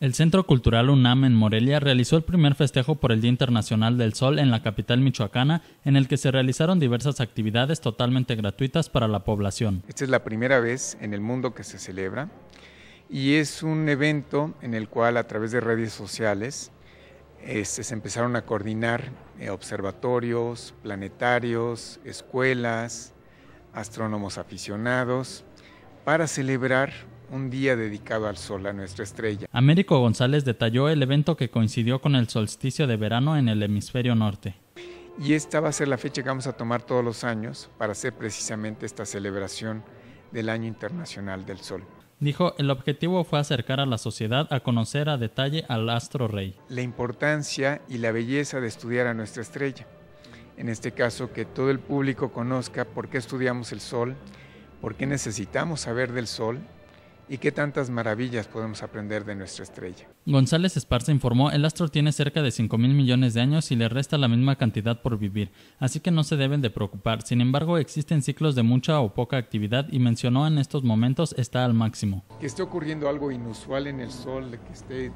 El Centro Cultural UNAM en Morelia realizó el primer festejo por el Día Internacional del Sol en la capital michoacana, en el que se realizaron diversas actividades totalmente gratuitas para la población. Esta es la primera vez en el mundo que se celebra y es un evento en el cual a través de redes sociales este, se empezaron a coordinar eh, observatorios, planetarios, escuelas, astrónomos aficionados, para celebrar un día dedicado al sol, a nuestra estrella. Américo González detalló el evento que coincidió con el solsticio de verano en el hemisferio norte. Y esta va a ser la fecha que vamos a tomar todos los años para hacer precisamente esta celebración del Año Internacional del Sol. Dijo, el objetivo fue acercar a la sociedad a conocer a detalle al astro rey. La importancia y la belleza de estudiar a nuestra estrella. En este caso, que todo el público conozca por qué estudiamos el Sol, por qué necesitamos saber del Sol y qué tantas maravillas podemos aprender de nuestra estrella. González Esparza informó, el astro tiene cerca de 5 mil millones de años y le resta la misma cantidad por vivir, así que no se deben de preocupar. Sin embargo, existen ciclos de mucha o poca actividad y mencionó en estos momentos está al máximo. Que esté ocurriendo algo inusual en el Sol, que esté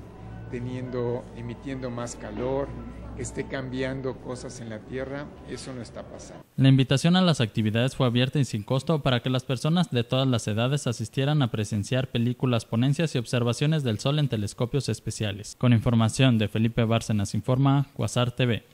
teniendo, emitiendo más calor, que esté cambiando cosas en la Tierra, eso no está pasando. La invitación a las actividades fue abierta y sin costo para que las personas de todas las edades asistieran a presenciar películas, ponencias y observaciones del Sol en telescopios especiales. Con información de Felipe Bárcenas Informa, Quasar TV.